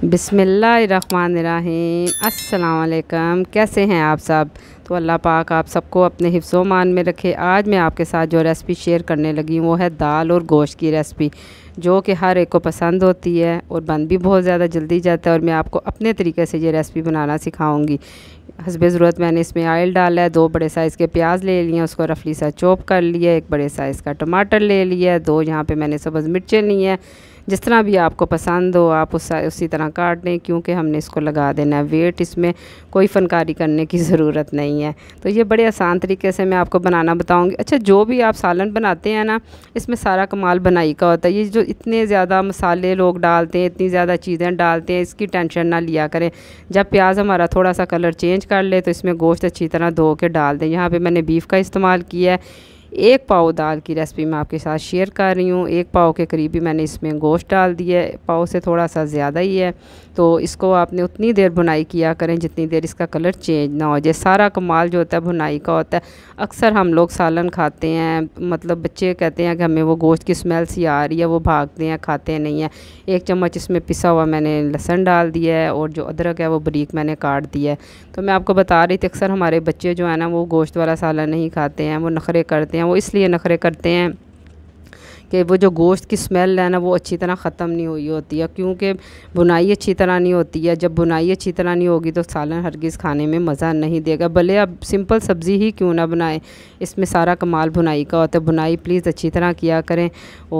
अस्सलाम वालेकुम कैसे हैं आप सब तो अल्लाह पाक आप सबको अपने हिफ्सो मान में रखे आज मैं आपके साथ जो रेसिपी शेयर करने लगी हूँ वो है दाल और गोश्त की रेसिपी जो कि हर एक को पसंद होती है और बन भी बहुत ज़्यादा जल्दी जाता है और मैं आपको अपने तरीके से ये रेसिपी बनाना सिखाऊंगी हसब ज़रूरत मैंने इसमें आयल डाला है दो बड़े साइज़ के प्याज ले लिए उसको रफली सा चॉप कर लिया एक बड़े साइज़ का टमाटर ले लिया दो यहाँ पर मैंने सब्ज़ मिर्चें ली हैं जिस तरह भी आपको पसंद हो आप उस उसी तरह काट दें क्योंकि हमने इसको लगा देना है वेट इसमें कोई फनकारी करने की ज़रूरत नहीं है तो ये बड़े आसान तरीके से मैं आपको बनाना बताऊँगी अच्छा जो भी आप सालन बनाते हैं ना इसमें सारा कमाल बनाई का होता है ये जो इतने ज़्यादा मसाले लोग डालते हैं इतनी ज़्यादा चीज़ें डालते हैं इसकी टेंशन ना लिया करें जब प्याज हमारा थोड़ा सा कलर चेंज कर ले तो इसमें गोश्त अच्छी तरह धो के डाल दें यहाँ पर मैंने बीफ का इस्तेमाल किया है एक पाव दाल की रेसिपी मैं आपके साथ शेयर कर रही हूँ एक पाव के करीब ही मैंने इसमें गोश्त डाल दिया है पाव से थोड़ा सा ज़्यादा ही है तो इसको आपने उतनी देर बुनाई किया करें जितनी देर इसका कलर चेंज ना हो जाए सारा कमाल जो होता है बुनाई का होता है अक्सर हम लोग सालन खाते हैं मतलब बच्चे कहते हैं कि हमें वो गोश्त की स्मेल सी आ रही है वो भागते हैं खाते नहीं हैं एक चम्मच इसमें पिसा हुआ मैंने लहसन डाल दिया है और जो अदरक है वो बरीक मैंने काट दिया है तो मैं आपको बता रही थी अक्सर हमारे बच्चे जो है ना वो गोश्त वाला सालन नहीं खाते हैं वो नखरे करते हैं हैं वो इसलिए नखरे करते हैं कि वो जो गोश्त की स्मेल है ना वो अच्छी तरह ख़त्म नहीं हुई होती है क्योंकि बुनाई अच्छी तरह नहीं होती है जब बुनाई अच्छी तरह नहीं होगी तो सालन हरगिज़ खाने में मज़ा नहीं देगा भले आप सिंपल सब्ज़ी ही क्यों ना बनाएं इसमें सारा कमाल बुनाई का होता है बुनाई प्लीज़ अच्छी तरह किया करें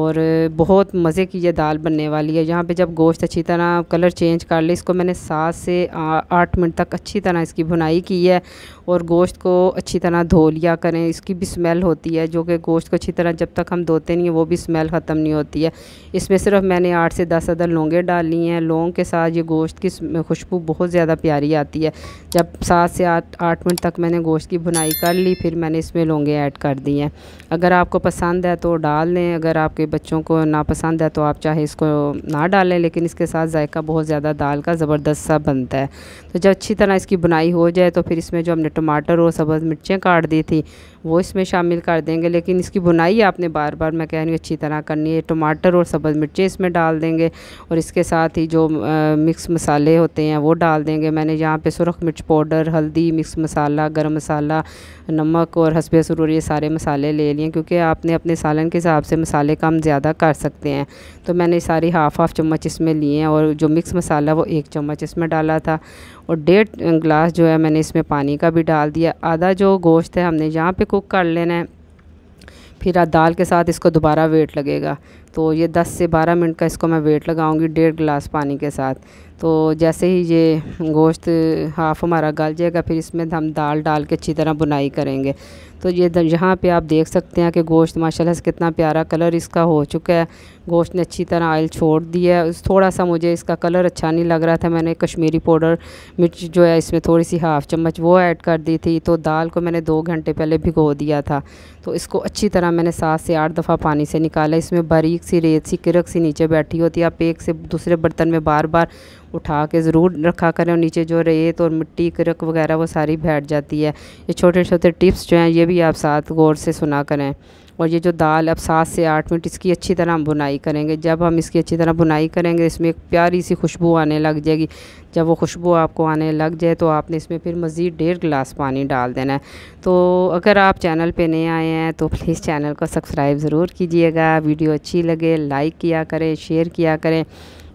और बहुत मज़े की यह दाल बनने वाली है यहाँ पर जब गोश्त अच्छी तरह कलर चेंज कर ले इसको मैंने सात से आठ मिनट तक अच्छी तरह इसकी बुनाई की है और गोश्त को अच्छी तरह धो लिया करें इसकी भी स्मेल होती है जो कि गोश्त को अच्छी तरह जब तक हम धोते नहीं हैं वो भी स्मेल ख़त्म नहीं होती है इसमें सिर्फ मैंने आठ से दस अदर लौंगे डाल ली हैं लौंग के साथ ये गोश्त की खुशबू बहुत ज़्यादा प्यारी आती है जब सात से आठ आठ मिनट तक मैंने गोश्त की बुनाई कर ली फिर मैंने इसमें लौंगे ऐड कर दी हैं अगर आपको पसंद है तो डाल लें अगर आपके बच्चों को नापसंद है तो आप चाहे इसको ना डालें लेकिन इसके साथ जायका बहुत ज़्यादा दाल का ज़बरदस्त सा बनता है तो जब अच्छी तरह इसकी बुनाई हो जाए तो फिर इसमें जो हमने टमाटर और सब्ज़ मिर्चें काट दी थी वो इसमें शामिल कर देंगे लेकिन इसकी बुनाई आपने बार बार मैं कह रही हूँ अच्छी तरह करनी है टमाटर और सब्ज़ मिर्ची इसमें डाल देंगे और इसके साथ ही जो मिक्स मसाले होते हैं वो डाल देंगे मैंने यहाँ पे सुरख मिर्च पाउडर हल्दी मिक्स मसाला गर्म मसाला नमक और हसब सरूर ये सारे मसाले ले लिए क्योंकि आपने अपने सालन के हिसाब से मसाले कम ज़्यादा कर सकते हैं तो मैंने सारी हाफ़ हाफ़ चम्मच इसमें लिए हैं और जो मिक्स मसाला वो एक चम्मच इसमें डाला था और डेढ़ गिलास जो है मैंने इसमें पानी का भी डाल दिया आधा जो गोश्त है हमने यहाँ पे कुक कर लेना है फिर आप दाल के साथ इसको दोबारा वेट लगेगा तो ये 10 से 12 मिनट का इसको मैं वेट लगाऊंगी डेढ़ गिलास पानी के साथ तो जैसे ही ये गोश्त हाफ़ हमारा गल जाएगा फिर इसमें हम दाल डाल के अच्छी तरह बुनाई करेंगे तो ये यहाँ पे आप देख सकते हैं कि गोश्त माशाल्लाह से कितना प्यारा कलर इसका हो चुका है गोश्त ने अच्छी तरह आयल छोड़ दिया है थोड़ा सा मुझे इसका कलर अच्छा नहीं लग रहा था मैंने कश्मीरी पाउडर मिर्च जो है इसमें थोड़ी सी हाफ़ चम्मच वो ऐड कर दी थी तो दाल को मैंने दो घंटे पहले भिगो दिया था तो इसको अच्छी तरह मैंने सात से आठ दफ़ा पानी से निकाला इसमें बरी एक सी रेत सी किरक सी नीचे बैठी होती है आप एक से दूसरे बर्तन में बार बार उठा के ज़रूर रखा करें और नीचे जो रेत और मिट्टी किरक वगैरह वो सारी बैठ जाती है ये छोटे छोटे टिप्स जो हैं ये भी आप साथ गौर से सुना करें और ये जो दाल अब सात से आठ मिनट इसकी अच्छी तरह हम बुनाई करेंगे जब हम इसकी अच्छी तरह बुनाई करेंगे इसमें एक प्यारी सी खुशबू आने लग जाएगी जब वो खुशबू आपको आने लग जाए तो आपने इसमें फिर मज़ीद डेढ़ गिलास पानी डाल देना है तो अगर आप चैनल पे नए आए हैं तो प्लीज़ चैनल को सब्सक्राइब ज़रूर कीजिएगा वीडियो अच्छी लगे लाइक किया करें शेयर किया करें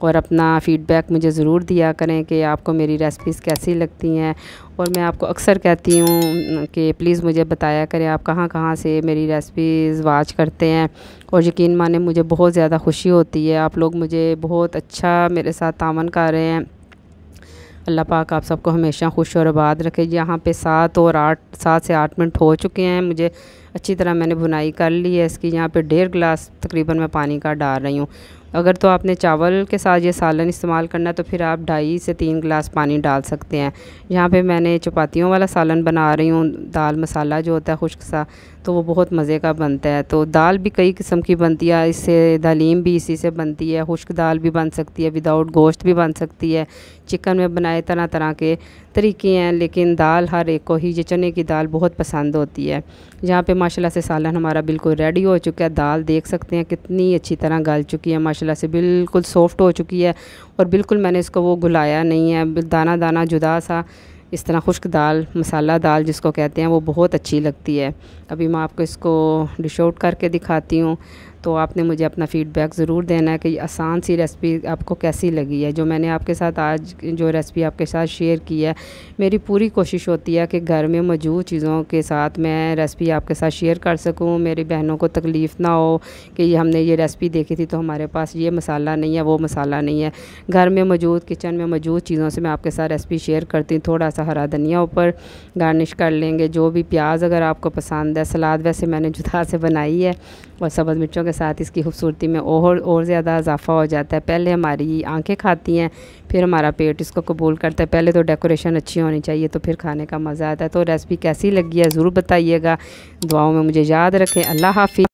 और अपना फ़ीडबैक मुझे ज़रूर दिया करें कि आपको मेरी रेसिपीज़ कैसी लगती हैं और मैं आपको अक्सर कहती हूँ कि प्लीज़ मुझे बताया करें आप कहाँ कहाँ से मेरी रेसिपीज़ वाच करते हैं और यकीन माने मुझे बहुत ज़्यादा खुशी होती है आप लोग मुझे बहुत अच्छा मेरे साथ तावन कर रहे हैं अल्लाह पाक आप सबको हमेशा खुश और आबाद रखे यहाँ पे सात और आठ सात से आठ मिनट हो चुके हैं मुझे अच्छी तरह मैंने बुनाई कर ली है इसकी यहाँ पे डेढ़ गिलास तकरीबन मैं पानी का डाल रही हूँ अगर तो आपने चावल के साथ ये सालन इस्तेमाल करना तो फिर आप ढाई से तीन गिलास पानी डाल सकते हैं यहाँ पे मैंने चपातियों वाला सालन बना रही हूँ दाल मसाला जो होता है खुश्क सा तो वो बहुत मज़े का बनता है तो दाल भी कई किस्म की बनती है इससे दालीम भी इसी से बनती है खुश्क दाल भी बन सकती है विदाउट गोश्त भी बन सकती है चिकन में बनाए तरह तरह के तरीके हैं लेकिन दाल हर एक को ही ये चने की दाल बहुत पसंद होती है यहाँ पे माशाल्लाह से सालन हमारा बिल्कुल रेडी हो चुका है दाल देख सकते हैं कितनी अच्छी तरह गल चुकी है माशा माशाल्लाह से बिल्कुल सॉफ्ट हो चुकी है और बिल्कुल मैंने इसको वो घुलाया नहीं है दाना दाना जुदा सा इस तरह खुश्क दाल मसाला दाल जिसको कहते हैं वो बहुत अच्छी लगती है अभी मैं आपको इसको डिश आउट करके दिखाती हूँ तो आपने मुझे अपना फ़ीडबैक ज़रूर देना है कि आसान सी रेसिपी आपको कैसी लगी है जो मैंने आपके साथ आज जो रेसिपी आपके साथ शेयर की है मेरी पूरी कोशिश होती है कि घर में मौजूद चीज़ों के साथ मैं रेसिपी आपके साथ शेयर कर सकूँ मेरी बहनों को तकलीफ़ ना हो कि हमने ये रेसिपी देखी थी तो हमारे पास ये मसाला नहीं है वो मसाला नहीं है घर में मौजूद किचन में मौजूद चीज़ों से मैं आपके साथ रेसिपी शेयर करती हूँ थोड़ा सा हरा धनिया ऊपर गार्निश कर लेंगे जो भी प्याज अगर आपको पसंद है सलाद वैसे मैंने जुदा से बनाई है और सब्ज़ मिर्चों के साथ इसकी खूबसूरती में और और ज़्यादा इजाफा हो जाता है पहले हमारी आंखें खाती हैं फिर हमारा पेट इसको कबूल करता है पहले तो डेकोरेशन अच्छी होनी चाहिए तो फिर खाने का मज़ा आता है तो रेसिपी कैसी लगी है ज़रूर बताइएगा दुआओं में मुझे याद रखें अल्लाह हाफि